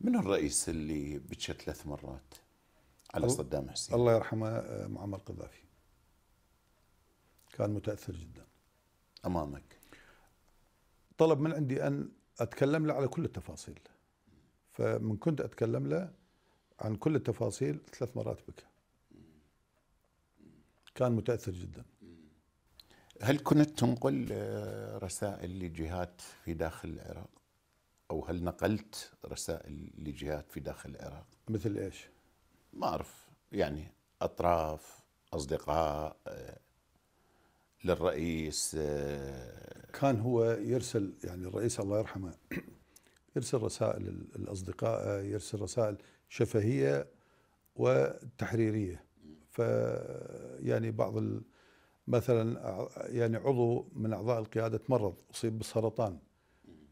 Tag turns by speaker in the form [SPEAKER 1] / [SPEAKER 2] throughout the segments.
[SPEAKER 1] من الرئيس اللي بكى ثلاث مرات على صدام
[SPEAKER 2] حسين الله يرحمه آه، معمر قذافي كان متاثر جدا امامك طلب من عندي ان اتكلم له على كل التفاصيل فمن كنت اتكلم له عن كل التفاصيل ثلاث مرات بكى كان متاثر جدا هل كنت
[SPEAKER 1] تنقل آه، رسائل لجهات في داخل العراق؟ او هل نقلت رسائل لجهات في داخل العراق؟ مثل ايش؟ ما اعرف يعني اطراف اصدقاء آه، للرئيس
[SPEAKER 2] آه، كان هو يرسل يعني الرئيس الله يرحمه يرسل رسائل الاصدقاء يرسل رسائل شفهيه وتحريريه ف يعني بعض مثلا يعني عضو من اعضاء القياده تمرض اصيب بالسرطان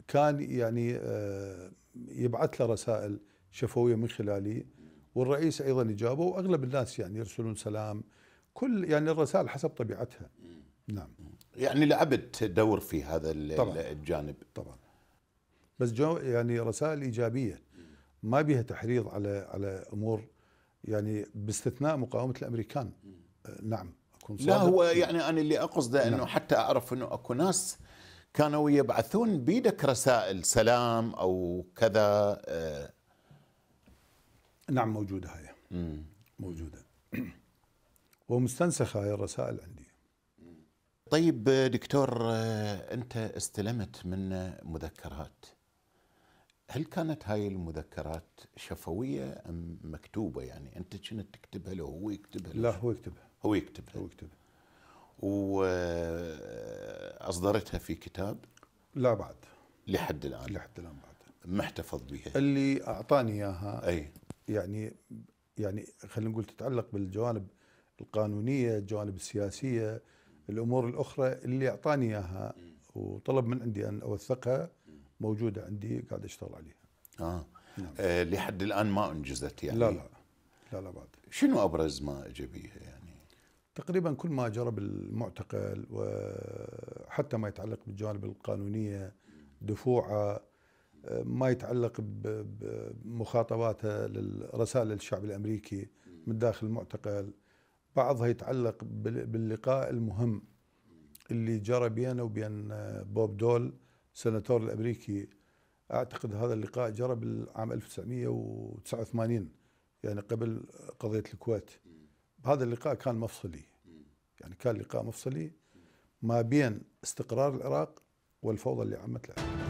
[SPEAKER 2] كان يعني آه، يبعث له رسائل شفويه من خلالي والرئيس ايضا اجابه واغلب الناس يعني يرسلون سلام كل يعني الرسائل حسب طبيعتها نعم
[SPEAKER 1] يعني لعبت دور في هذا طبعًا. الجانب طبعا
[SPEAKER 2] بس جو يعني رسائل ايجابيه ما بيها تحريض على على امور يعني باستثناء مقاومه الامريكان آه، نعم اكون صادق لا هو
[SPEAKER 1] يعني انا اللي اقصده انه نعم. حتى اعرف انه اكو ناس كانوا يبعثون بيدك رسائل سلام او
[SPEAKER 2] كذا آه. نعم موجوده هاي موجوده ومستنسخه هاي الرسائل عندي
[SPEAKER 1] طيب دكتور آه، انت استلمت من مذكرات هل كانت هاي المذكرات شفويه ام مكتوبه يعني انت كنت تكتبها له هو يكتبها لا هو يكتبها هو يكتبها هو يكتبها واصدرتها في كتاب؟ لا بعد لحد الان لحد الان بعد محتفظ
[SPEAKER 2] بها اللي اعطاني اياها اي يعني يعني خلينا نقول تتعلق بالجوانب القانونيه، الجوانب السياسيه، الامور الاخرى اللي اعطاني اياها وطلب من عندي ان اوثقها موجوده عندي قاعد اشتغل عليها.
[SPEAKER 1] اه, نعم. آه لحد الان ما انجزت يعني؟ لا لا لا لا بعد شنو ابرز ما اجى يعني؟
[SPEAKER 2] تقريبا كل ما جرى بالمعتقل وحتى ما يتعلق بالجوانب القانونية دفوعه ما يتعلق بمخاطباته للرسائل للشعب الأمريكي من داخل المعتقل بعضها يتعلق باللقاء المهم اللي جرى بينه وبين بوب دول سناتور الأمريكي أعتقد هذا اللقاء جرى بالعام 1989 يعني قبل قضية الكويت هذا اللقاء كان مفصلي يعني كان لقاء مفصلي ما بين استقرار العراق والفوضى اللي عمت العراق